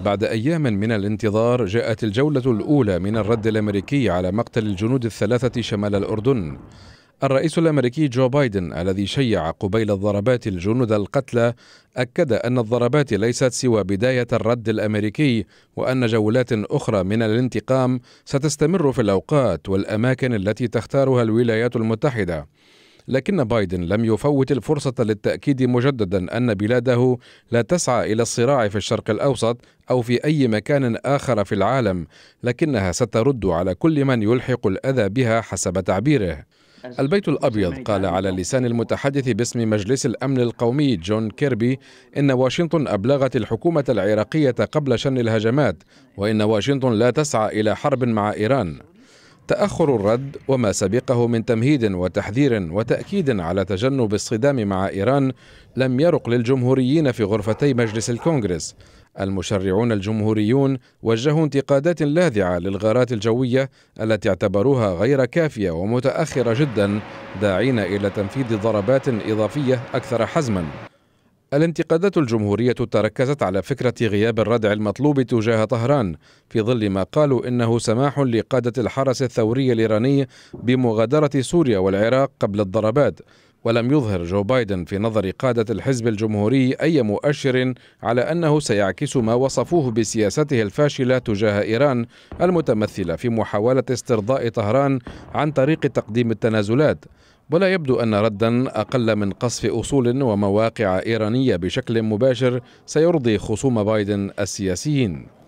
بعد أيام من الانتظار جاءت الجولة الأولى من الرد الأمريكي على مقتل الجنود الثلاثة شمال الأردن الرئيس الامريكي جو بايدن الذي شيع قبيل الضربات الجنود القتلى اكد ان الضربات ليست سوى بدايه الرد الامريكي وان جولات اخرى من الانتقام ستستمر في الاوقات والاماكن التي تختارها الولايات المتحده لكن بايدن لم يفوت الفرصة للتأكيد مجددا أن بلاده لا تسعى إلى الصراع في الشرق الأوسط أو في أي مكان آخر في العالم لكنها سترد على كل من يلحق الأذى بها حسب تعبيره البيت الأبيض قال على لسان المتحدث باسم مجلس الأمن القومي جون كيربي إن واشنطن أبلغت الحكومة العراقية قبل شن الهجمات وإن واشنطن لا تسعى إلى حرب مع إيران تأخر الرد وما سبقه من تمهيد وتحذير وتأكيد على تجنب الصدام مع إيران لم يرق للجمهوريين في غرفتي مجلس الكونغرس المشرعون الجمهوريون وجهوا انتقادات لاذعة للغارات الجوية التي اعتبروها غير كافية ومتأخرة جدا داعين إلى تنفيذ ضربات إضافية أكثر حزما الانتقادات الجمهورية تركزت على فكرة غياب الردع المطلوب تجاه طهران في ظل ما قالوا إنه سماح لقادة الحرس الثوري الإيراني بمغادرة سوريا والعراق قبل الضربات ولم يظهر جو بايدن في نظر قادة الحزب الجمهوري أي مؤشر على أنه سيعكس ما وصفوه بسياسته الفاشلة تجاه إيران المتمثلة في محاولة استرضاء طهران عن طريق تقديم التنازلات ولا يبدو أن ردا أقل من قصف أصول ومواقع إيرانية بشكل مباشر سيرضي خصوم بايدن السياسيين